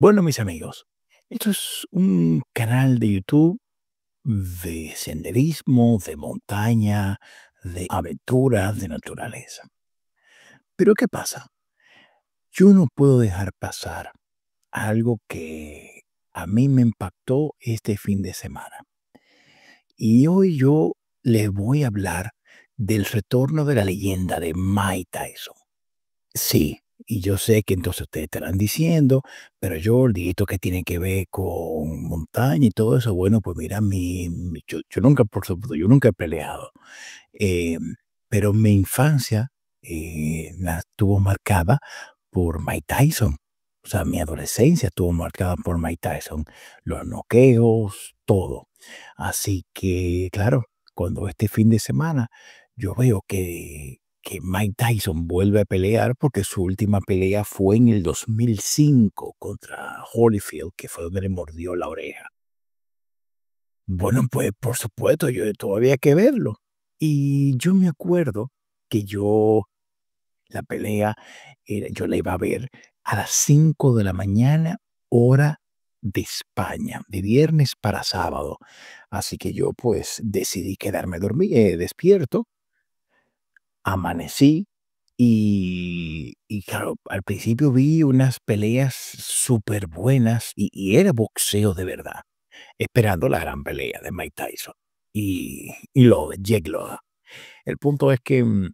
Bueno, mis amigos, esto es un canal de YouTube de senderismo, de montaña, de aventuras, de naturaleza. Pero ¿qué pasa? Yo no puedo dejar pasar algo que a mí me impactó este fin de semana. Y hoy yo les voy a hablar del retorno de la leyenda de Mike Tyson. Sí, y yo sé que entonces ustedes estarán diciendo, pero yo esto que tiene que ver con montaña y todo eso, bueno, pues mira, mi, yo, nunca, por supuesto, yo nunca he peleado, eh, pero mi infancia eh, la estuvo marcada por Mike Tyson. O sea, mi adolescencia estuvo marcada por Mike Tyson, los noqueos, todo. Así que, claro, cuando este fin de semana yo veo que que Mike Tyson vuelve a pelear porque su última pelea fue en el 2005 contra Holyfield, que fue donde le mordió la oreja. Bueno, pues por supuesto, yo todavía hay que verlo. Y yo me acuerdo que yo, la pelea, eh, yo la iba a ver a las 5 de la mañana, hora de España, de viernes para sábado. Así que yo pues decidí quedarme eh, despierto amanecí y, claro, al principio vi unas peleas súper buenas y, era boxeo de verdad, esperando la gran pelea de Mike Tyson y, y lo El punto es que mm,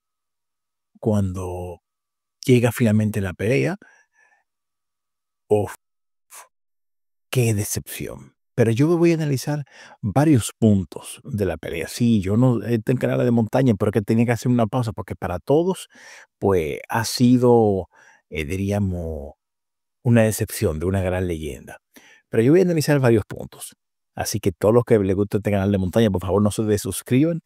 cuando llega finalmente la pelea, ¡Qué decepción! Pero yo voy a analizar varios puntos de la pelea. Sí, yo no eh, tengo en canal de montaña, pero que tenía que hacer una pausa porque para todos, pues ha sido, eh, diríamos, una decepción de una gran leyenda. Pero yo voy a analizar varios puntos. Así que todos los que les gusta este canal de montaña, por favor, no se desuscriban,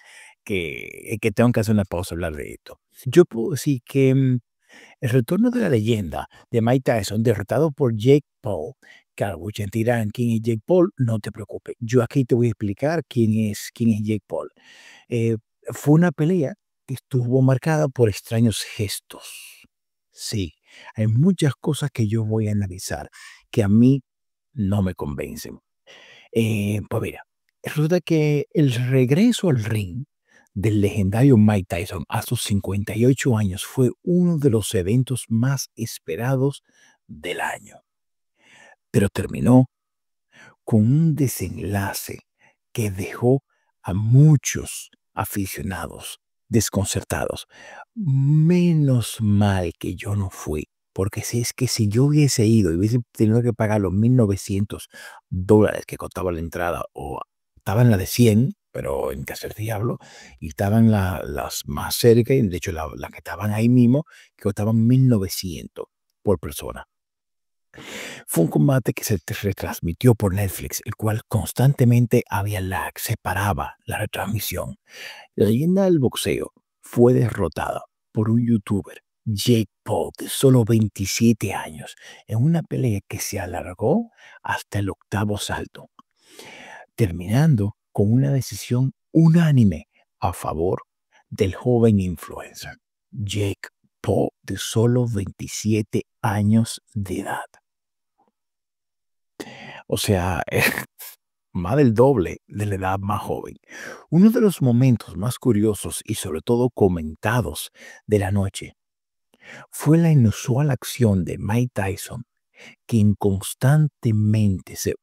que, que tengo que hacer una pausa a hablar de esto. Yo puedo decir que mm, el retorno de la leyenda de Mike Tyson, derrotado por Jake Paul, dirán quién es Jake Paul, no te preocupes. Yo aquí te voy a explicar quién es, quién es Jake Paul. Eh, fue una pelea que estuvo marcada por extraños gestos. Sí, hay muchas cosas que yo voy a analizar que a mí no me convencen. Eh, pues mira, resulta que el regreso al ring del legendario Mike Tyson a sus 58 años fue uno de los eventos más esperados del año pero terminó con un desenlace que dejó a muchos aficionados desconcertados. Menos mal que yo no fui, porque si es que si yo hubiese ido y hubiese tenido que pagar los 1.900 dólares que costaba la entrada, o estaba en la de 100, pero en qué hacer Diablo, y estaban las más cerca, y de hecho las que estaban ahí mismo, que costaban 1.900 por persona. Fue un combate que se retransmitió por Netflix, el cual constantemente había lag, separaba la retransmisión. La leyenda del boxeo fue derrotada por un youtuber, Jake Paul, de solo 27 años, en una pelea que se alargó hasta el octavo salto, terminando con una decisión unánime a favor del joven influencer, Jake Paul, de solo 27 años de edad. O sea, más del doble de la edad más joven. Uno de los momentos más curiosos y sobre todo comentados de la noche fue la inusual acción de Mike Tyson, quien constantemente se,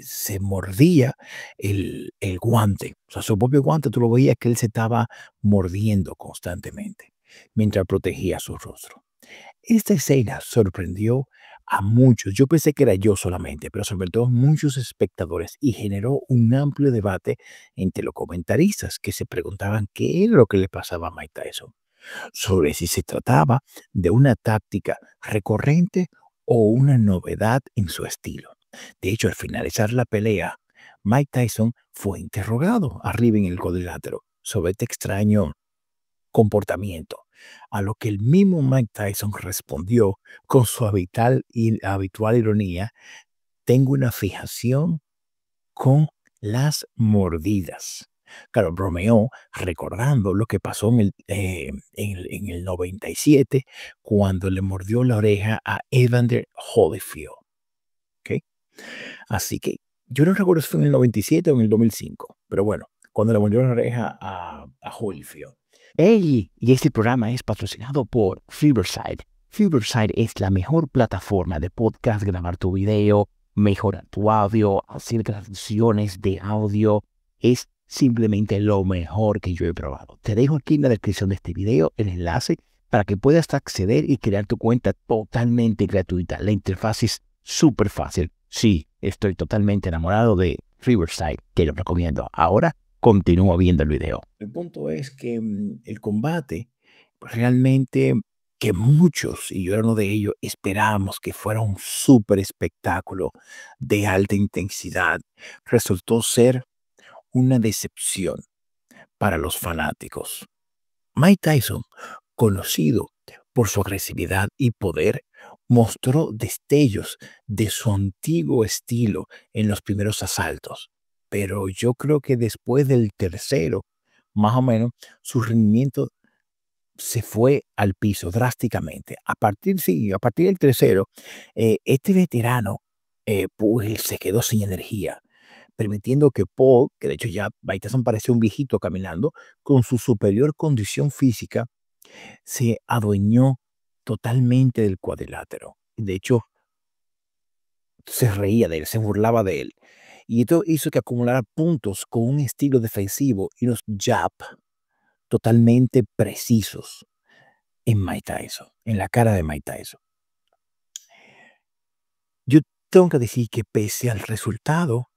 se mordía el, el guante. O sea, su propio guante, tú lo veías que él se estaba mordiendo constantemente mientras protegía su rostro. Esta escena sorprendió a muchos. Yo pensé que era yo solamente, pero sobre todo muchos espectadores y generó un amplio debate entre los comentaristas que se preguntaban qué era lo que le pasaba a Mike Tyson, sobre si se trataba de una táctica recurrente o una novedad en su estilo. De hecho, al finalizar la pelea, Mike Tyson fue interrogado arriba en el cuadrilátero sobre este extraño comportamiento a lo que el mismo Mike Tyson respondió con su habitual, habitual ironía, tengo una fijación con las mordidas. Claro, bromeó recordando lo que pasó en el, 97 eh, cuando le mordió la oreja a Evander Holyfield. ¿Okay? Así que yo no recuerdo si fue en el 97 o en el 2005, pero bueno, cuando le mordió la oreja a, a Holyfield. Hey, y este programa es patrocinado por Fiverside. Fiverside es la mejor plataforma de podcast, grabar tu video, mejorar tu audio, hacer grabaciones de audio. Es simplemente lo mejor que yo he probado. Te dejo aquí en la descripción de este video el enlace para que puedas acceder y crear tu cuenta totalmente gratuita. La interfaz es súper fácil. Sí, estoy totalmente enamorado de Riverside. Te lo recomiendo. Ahora continúa viendo el video. El punto es que mm, el combate realmente que muchos, y yo era uno de ellos, esperábamos que fuera un súper espectáculo de alta intensidad, resultó ser una decepción para los fanáticos. Mike Tyson, conocido por su agresividad y poder, mostró destellos de su antiguo estilo en los primeros asaltos, pero yo creo que después del tercero, más o menos, su rendimiento se fue al piso drásticamente. A partir, a partir del tercero, eh, este veterano eh, pues, se quedó sin energía, permitiendo que Paul, que de hecho ya Baitason parecía un viejito caminando, con su superior condición física, se adueñó totalmente del cuadrilátero. De hecho, se reía de él, se burlaba de él. Y esto hizo que acumulara puntos con un estilo defensivo y unos jab totalmente precisos en Mike Tyson, en la cara de Mike Tyson. Yo tengo que decir que pese al resultado,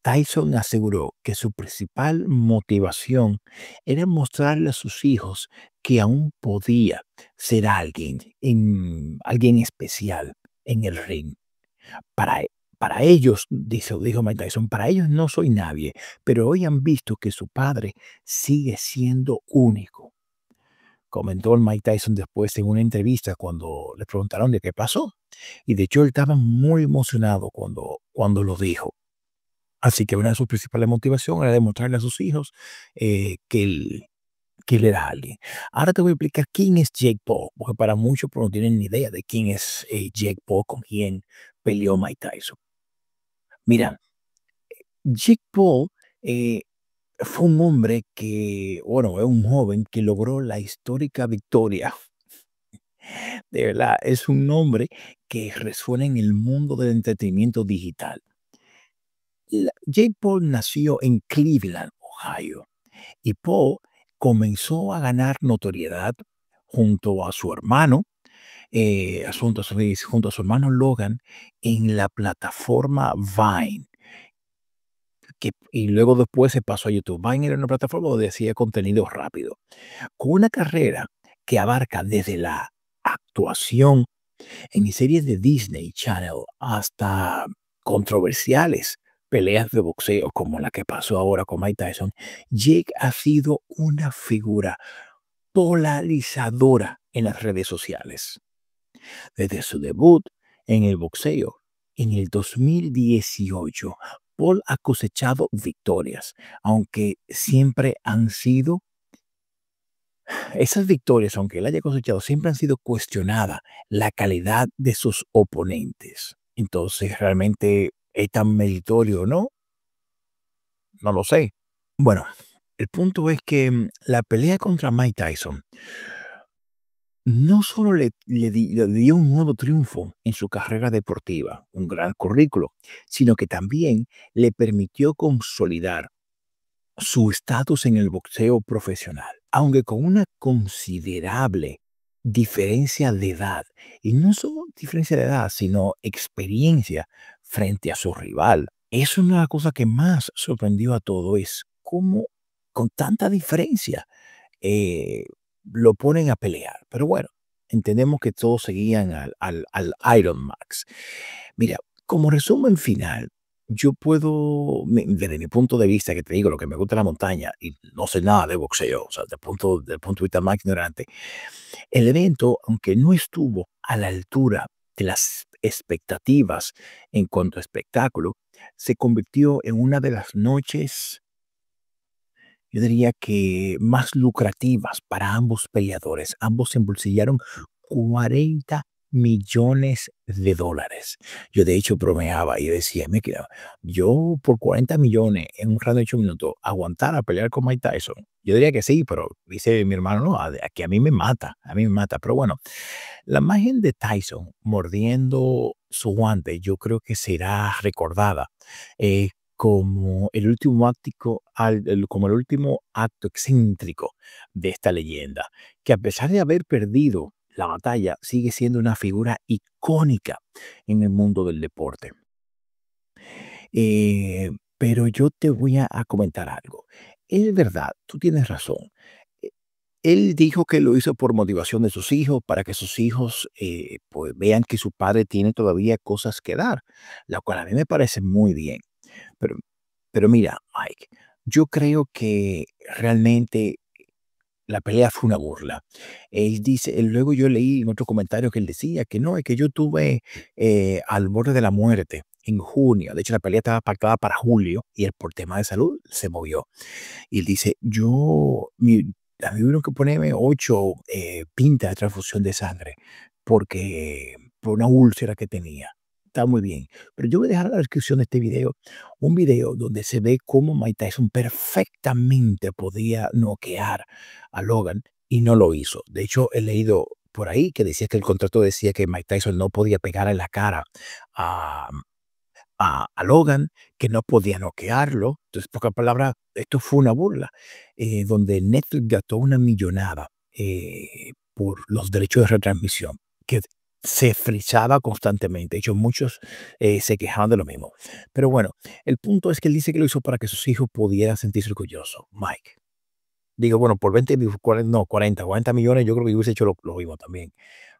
Tyson aseguró que su principal motivación era mostrarle a sus hijos que aún podía ser alguien, alguien especial en el ring. Para para ellos, dice, dijo Mike Tyson, para ellos no soy nadie, pero hoy han visto que su padre sigue siendo único. Comentó el Mike Tyson después en una entrevista cuando le preguntaron de qué pasó. Y de hecho él estaba muy emocionado cuando, cuando lo dijo. Así que una de sus principales motivaciones era demostrarle a sus hijos eh, que, él, que él era alguien. Ahora te voy a explicar quién es Jake Paul, porque para muchos no tienen ni idea de quién es eh, Jake Paul, con quién peleó Mike Tyson. Mira, Jake Paul eh, fue un hombre que, bueno, es un joven que logró la histórica victoria. De verdad, es un nombre que resuena en el mundo del entretenimiento digital. Jake Paul nació en Cleveland, Ohio, y Paul comenzó a ganar notoriedad junto a su hermano eh, asuntos junto a su hermano Logan en la plataforma Vine. y luego después se pasó a YouTube. Vine era una plataforma donde hacía contenido rápido. Con una carrera que abarca desde la actuación en series de Disney Channel hasta controversiales peleas de boxeo como la que pasó ahora con Mike Tyson, Jake ha sido una figura polarizadora en las redes sociales. Desde su debut en el boxeo en el 2018, Paul ha cosechado victorias, aunque siempre han sido esas victorias, aunque él haya cosechado, siempre han sido cuestionadas la calidad de sus oponentes. Entonces, ¿realmente es tan meritorio o no? No lo sé. Bueno, el punto es que mm, la pelea contra Mike Tyson no solo le, dio un nuevo triunfo en su carrera deportiva, un gran currículo, sino que también le permitió consolidar su estatus en el boxeo profesional, aunque con una considerable diferencia de edad, y no solo diferencia de edad, sino experiencia frente a su rival. Es una cosa que más sorprendió a todos, es cómo con tanta diferencia eh, lo ponen a pelear. Pero bueno, entendemos que todos seguían al, al, al Iron Max. Mira, como resumen final, yo puedo, desde mi punto de vista, que te digo, lo que me gusta la montaña, y no sé nada de boxeo, o sea, desde el punto, del punto de vista más ignorante, el evento, aunque no estuvo a la altura de las expectativas en cuanto a espectáculo, se convirtió en una de las noches yo diría que más lucrativas para ambos peleadores. Ambos embolsillaron 40 millones de dólares. Yo de hecho bromeaba y decía, me quedaba, yo por 40 millones en un rato de 8 minutos aguantar a pelear con Mike Tyson. Yo diría que sí, pero dice mi hermano, no, a, a mí me mata, a mí me mata. Pero bueno, la imagen de Tyson mordiendo su guante, yo creo que será recordada eh, como el último acto, como excéntrico de esta leyenda, que a pesar de haber perdido la batalla, sigue siendo una figura icónica en el mundo del deporte. Eh, pero yo te voy a, comentar algo. Es verdad, tú tienes razón. E, él dijo que lo hizo por motivación de sus hijos, para que sus hijos eh, pues, vean que su padre tiene todavía cosas que dar, lo cual a mí me parece muy bien. Pero, pero mira, Mike, yo creo que realmente la pelea fue una burla. Él dice, luego yo leí en otro comentario que él decía que no, es que yo tuve eh, al borde de la muerte en junio. De hecho, la pelea estaba pactada para julio y él por tema de salud se movió. Y él dice, yo, a mí uno que ponerme ocho eh, pintas de transfusión de sangre porque por una úlcera que tenía está muy bien. Pero yo voy a dejar en la descripción de este video un video donde se ve cómo Mike Tyson perfectamente podía noquear a Logan y no lo hizo. De hecho, he leído por ahí que decía que el contrato decía que Mike Tyson no podía pegar en la cara mm, a, Logan, que no podía noquearlo. Entonces, pocas palabras, esto fue una burla, eh, donde Netflix gastó una millonada eh, por los derechos de retransmisión. Que se frisaba constantemente. De hecho, muchos eh, se quejaban de lo mismo. Pero bueno, el punto es que él dice que lo hizo para que sus hijos pudieran sentirse orgullosos, Mike. Digo, bueno, por 20, no, 40, 40 millones, yo creo que yo hubiese hecho lo, mismo también.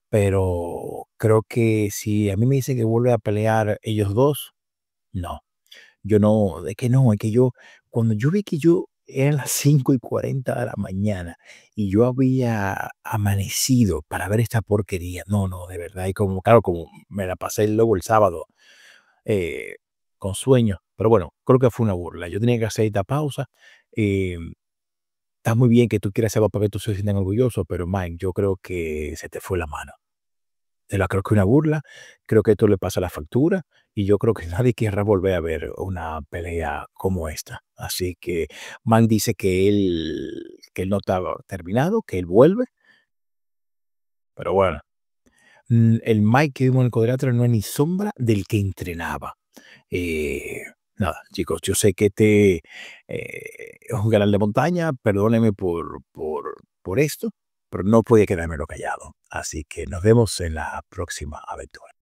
Pero creo que si a mí me dicen que vuelve a pelear ellos dos, no. Yo no, de que no, es que yo, cuando yo vi que yo eran las 5 y 40 de la mañana y yo había amanecido para ver esta porquería. No, no, de verdad. Y como, claro, como me la pasé luego el sábado eh, con sueño. Pero bueno, creo que fue una burla. Yo tenía que hacer esta pausa. Eh, está muy bien que tú quieras hacer para que tú se sientan orgulloso, pero Mike, yo creo que se te fue la mano la creo que una burla, creo que esto le pasa la factura y yo creo que nadie quiere volver a ver una pelea como esta. Así que man dice que él, que él no está terminado, que él vuelve. Pero bueno, mm, el Mike que vimos en el cuadrilátero no es ni sombra del que entrenaba. Eh, nada, chicos, yo sé que este eh, es un canal de montaña, perdóneme por esto, pero no podía quedármelo callado. Así que nos vemos en la próxima aventura.